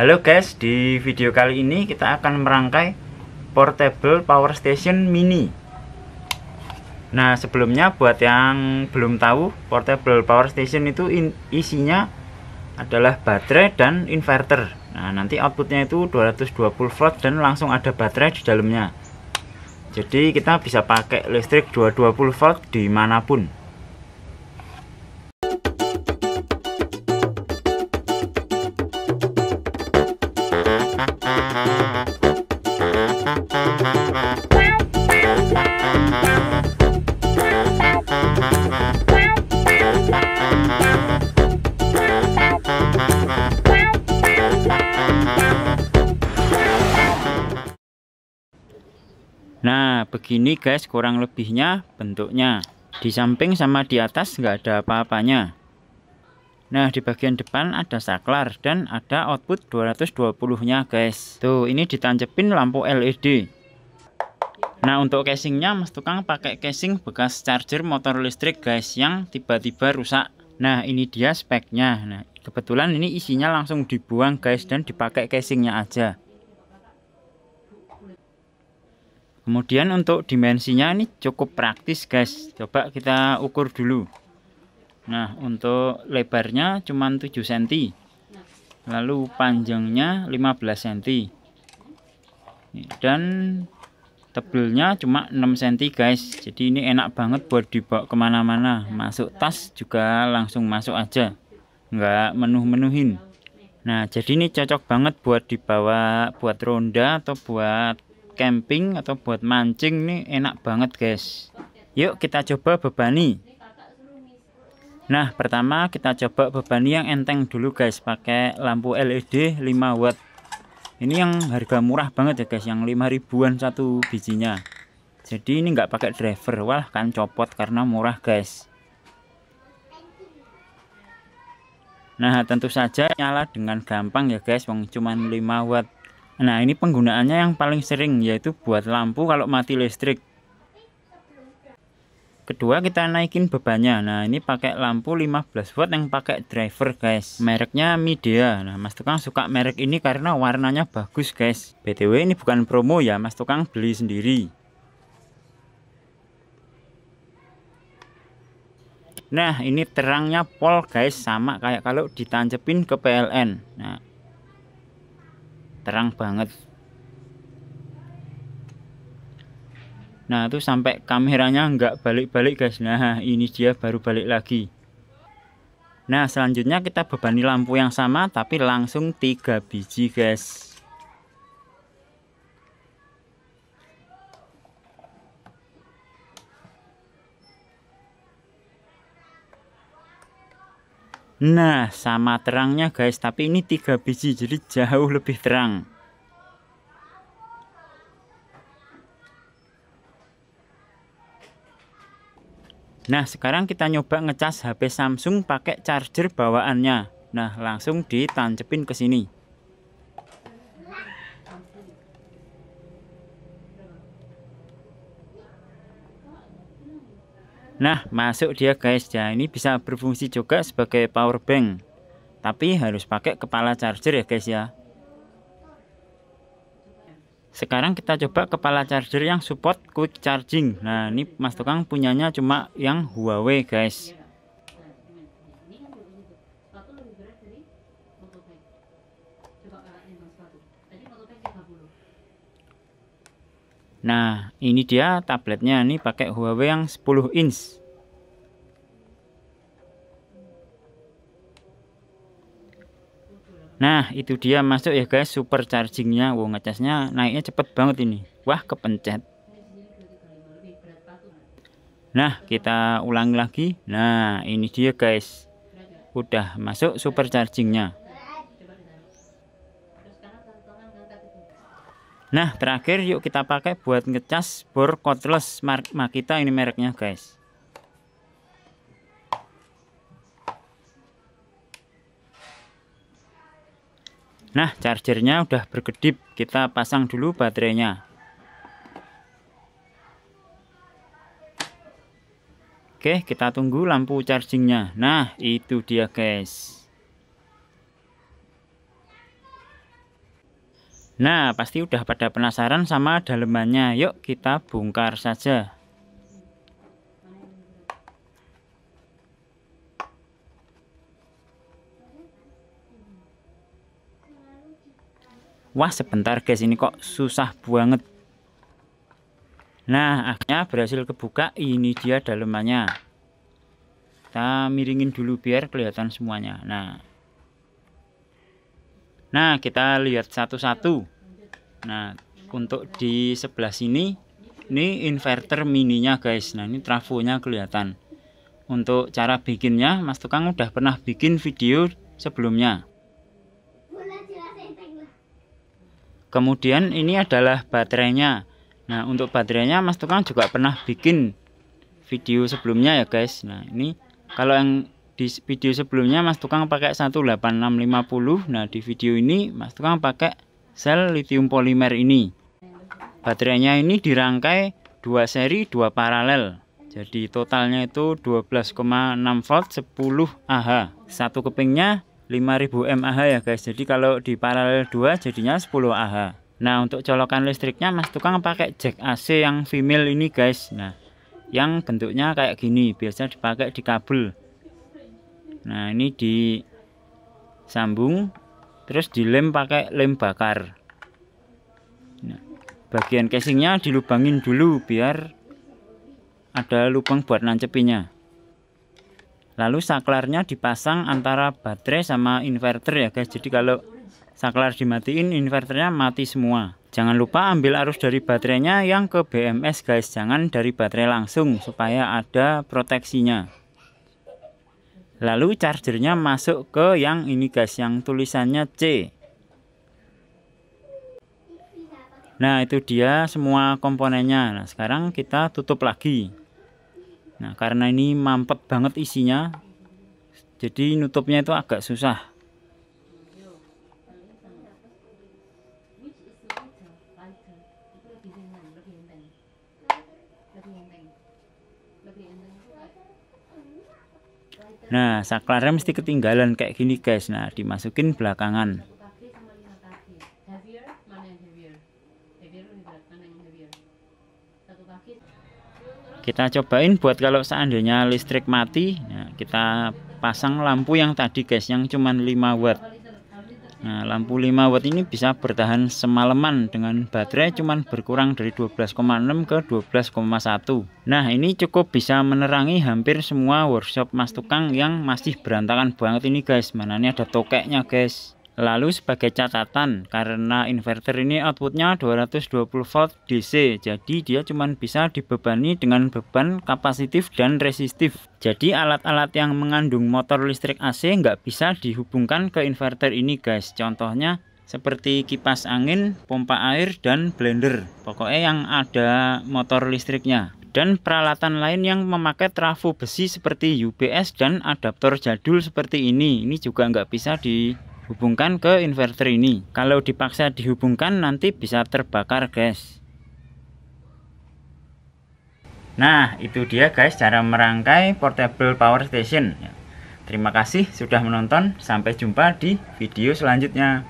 Halo guys, di video kali ini kita akan merangkai portable power station mini. Nah, sebelumnya buat yang belum tahu, portable power station itu isinya adalah baterai dan inverter. Nah, nanti outputnya itu 220 volt dan langsung ada baterai di dalamnya. Jadi kita bisa pakai listrik 220 volt dimanapun. Nah, begini guys kurang lebihnya bentuknya. Di samping sama di atas nggak ada apa-apanya. Nah, di bagian depan ada saklar dan ada output 220-nya, guys. Tuh, ini ditancepin lampu LED. Nah, untuk casingnya Mas Tukang pakai casing bekas charger motor listrik, guys, yang tiba-tiba rusak. Nah, ini dia speknya. Nah, kebetulan ini isinya langsung dibuang, guys, dan dipakai casingnya aja. Kemudian untuk dimensinya ini cukup praktis, guys. Coba kita ukur dulu. Nah, untuk lebarnya cuma 7 cm. Lalu panjangnya 15 cm. Dan tebelnya cuma 6 cm guys jadi ini enak banget buat dibawa kemana-mana masuk tas juga langsung masuk aja nggak menuh-menuhin nah jadi ini cocok banget buat dibawa buat ronda atau buat camping atau buat mancing nih enak banget guys yuk kita coba bebani Nah, pertama kita coba beban yang enteng dulu guys, pakai lampu LED 5 watt. Ini yang harga murah banget ya guys, yang 5 ribuan satu bijinya. Jadi ini nggak pakai driver, wah kan copot karena murah guys. Nah, tentu saja nyala dengan gampang ya guys, wong cuman 5 watt. Nah, ini penggunaannya yang paling sering yaitu buat lampu kalau mati listrik kedua kita naikin bebannya nah ini pakai lampu 15 watt yang pakai driver guys mereknya media nah mas tukang suka merek ini karena warnanya bagus guys btw ini bukan promo ya mas tukang beli sendiri nah ini terangnya pol guys sama kayak kalau ditancepin ke PLN nah terang banget Nah itu sampai kameranya nggak balik-balik guys Nah ini dia baru balik lagi Nah selanjutnya kita bebani lampu yang sama tapi langsung 3 biji guys Nah sama terangnya guys tapi ini 3 biji jadi jauh lebih terang Nah sekarang kita nyoba ngecas HP Samsung pakai charger bawaannya Nah langsung ditancepin ke sini Nah masuk dia guys ya ini bisa berfungsi juga sebagai power bank Tapi harus pakai kepala charger ya guys ya sekarang kita coba kepala charger yang support quick charging nah ini mas tukang punyanya cuma yang Huawei guys Nah, ini dia tabletnya. Ini pakai Huawei yang 10 inch. Nah itu dia masuk ya guys super chargingnya Wow ngecasnya naiknya cepet banget ini Wah kepencet Nah kita ulang lagi Nah ini dia guys Udah masuk super chargingnya Nah terakhir yuk kita pakai buat ngecas bor cordless Makita ini mereknya guys Nah, chargernya udah berkedip. Kita pasang dulu baterainya. Oke, kita tunggu lampu chargingnya. Nah, itu dia guys. Nah, pasti udah pada penasaran sama dalemannya. Yuk kita bongkar saja. wah sebentar guys ini kok susah banget nah akhirnya berhasil kebuka ini dia dalemannya kita miringin dulu biar kelihatan semuanya nah nah kita lihat satu-satu nah untuk di sebelah sini ini inverter mininya guys nah ini trafonya kelihatan untuk cara bikinnya mas tukang udah pernah bikin video sebelumnya kemudian ini adalah baterainya nah untuk baterainya mas tukang juga pernah bikin video sebelumnya ya guys nah ini kalau yang di video sebelumnya mas tukang pakai 18650 nah di video ini mas tukang pakai sel lithium polimer ini baterainya ini dirangkai dua seri dua paralel jadi totalnya itu 12,6 volt 10 Ah satu kepingnya 5000 mAh ya guys jadi kalau di paralel 2 jadinya 10 Ah nah untuk colokan listriknya mas tukang pakai jack AC yang female ini guys nah yang bentuknya kayak gini biasanya dipakai di kabel nah ini disambung terus dilem pakai lem bakar nah, bagian casingnya dilubangin dulu biar ada lubang buat nancepinya lalu saklarnya dipasang antara baterai sama inverter ya guys jadi kalau saklar dimatiin inverternya mati semua jangan lupa ambil arus dari baterainya yang ke BMS guys jangan dari baterai langsung supaya ada proteksinya lalu chargernya masuk ke yang ini guys yang tulisannya C Nah itu dia semua komponennya Nah sekarang kita tutup lagi Nah, karena ini mampet banget isinya, jadi nutupnya itu agak susah. Nah, saklarnya mesti ketinggalan kayak gini guys. Nah, dimasukin belakangan. kita cobain buat kalau seandainya listrik mati ya, kita pasang lampu yang tadi guys yang cuman 5 watt nah lampu 5 watt ini bisa bertahan semalaman dengan baterai cuman berkurang dari 12,6 ke 12,1 nah ini cukup bisa menerangi hampir semua workshop mas tukang yang masih berantakan banget ini guys mana ini ada tokeknya guys Lalu sebagai catatan, karena inverter ini outputnya 220 volt DC, jadi dia cuma bisa dibebani dengan beban kapasitif dan resistif. Jadi alat-alat yang mengandung motor listrik AC nggak bisa dihubungkan ke inverter ini guys. Contohnya seperti kipas angin, pompa air, dan blender. Pokoknya yang ada motor listriknya dan peralatan lain yang memakai trafo besi seperti UPS dan adaptor jadul seperti ini. Ini juga nggak bisa di hubungkan ke inverter ini kalau dipaksa dihubungkan nanti bisa terbakar guys nah itu dia guys cara merangkai portable power station terima kasih sudah menonton sampai jumpa di video selanjutnya